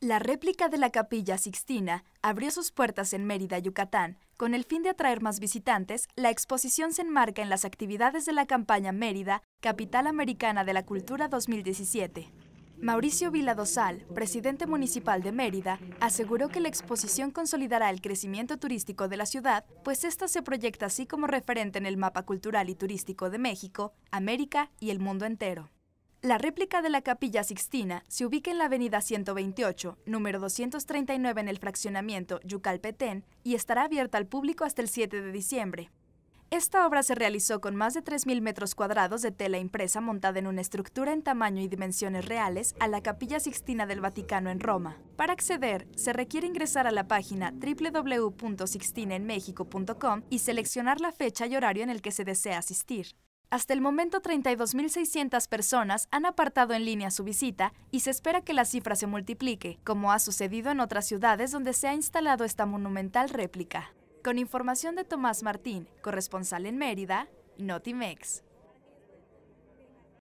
La réplica de la Capilla Sixtina abrió sus puertas en Mérida, Yucatán. Con el fin de atraer más visitantes, la exposición se enmarca en las actividades de la campaña Mérida, Capital Americana de la Cultura 2017. Mauricio Vila Dosal, presidente municipal de Mérida, aseguró que la exposición consolidará el crecimiento turístico de la ciudad, pues esta se proyecta así como referente en el mapa cultural y turístico de México, América y el mundo entero. La réplica de la Capilla Sixtina se ubica en la avenida 128, número 239 en el fraccionamiento Yucalpetén y estará abierta al público hasta el 7 de diciembre. Esta obra se realizó con más de 3.000 metros cuadrados de tela impresa montada en una estructura en tamaño y dimensiones reales a la Capilla Sixtina del Vaticano en Roma. Para acceder, se requiere ingresar a la página www.sixtinaenmexico.com y seleccionar la fecha y horario en el que se desea asistir. Hasta el momento 32.600 personas han apartado en línea su visita y se espera que la cifra se multiplique, como ha sucedido en otras ciudades donde se ha instalado esta monumental réplica. Con información de Tomás Martín, corresponsal en Mérida, Notimex.